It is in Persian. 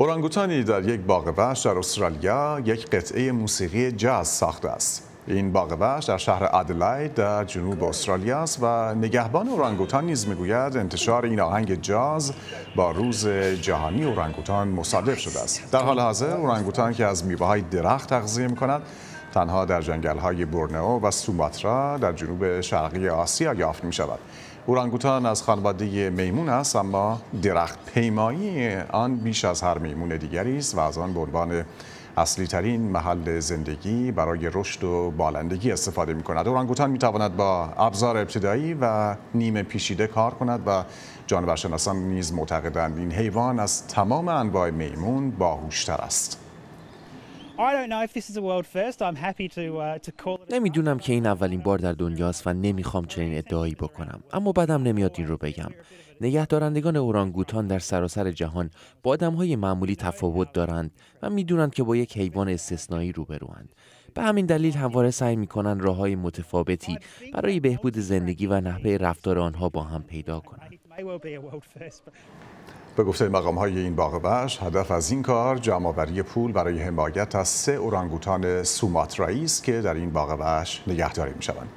اورانگوتانی در یک باغ وحش در استرالیا یک قطعه موسیقی جاز ساخته است. این باغ وحش در شهر ادلاید در جنوب استرالیا است و نگهبان اورانگوتان نیز میگوید انتشار این آهنگ جاز با روز جهانی اورانگوتان مصادف شده است. در حال حاضر اورانگوتان که از میوه‌های درخت تغذیه کند تنها در جنگل های و سوماترا در جنوب شرقی آسیا یافت می شود. اورانگوتان از خانواده میمون است اما درخت پیمایی آن بیش از هر میمون دیگری است و از آن به عنوان اصلی ترین محل زندگی برای رشد و بالندگی استفاده می کند. اورانگوتان می تواند با ابزار ابتدایی و نیمه پیشیده کار کند و جانورشناسان نیز معتقدند این حیوان از تمام انواع میمون باهوشتر است. نمیدونم که این اولین بار در دنیاست و نمیخوام چنین ادعایی بکنم اما بعدم نمیاد این رو بگم نگهدارندگان اورانگوتان در سراسر جهان با های معمولی تفاوت دارند و میدونند که با یک حیوان استثنایی روبروند به همین دلیل همواره سعی میکنند راههای متفاوتی برای بهبود زندگی و نحوه رفتار آنها با هم پیدا کنند به گفته مقام های این باغ وحش هدف از این کار جمعآوری پول برای حمایت از سه اورانگوتان سوماترایی است که در این باغ وحش نگهداری می شوند.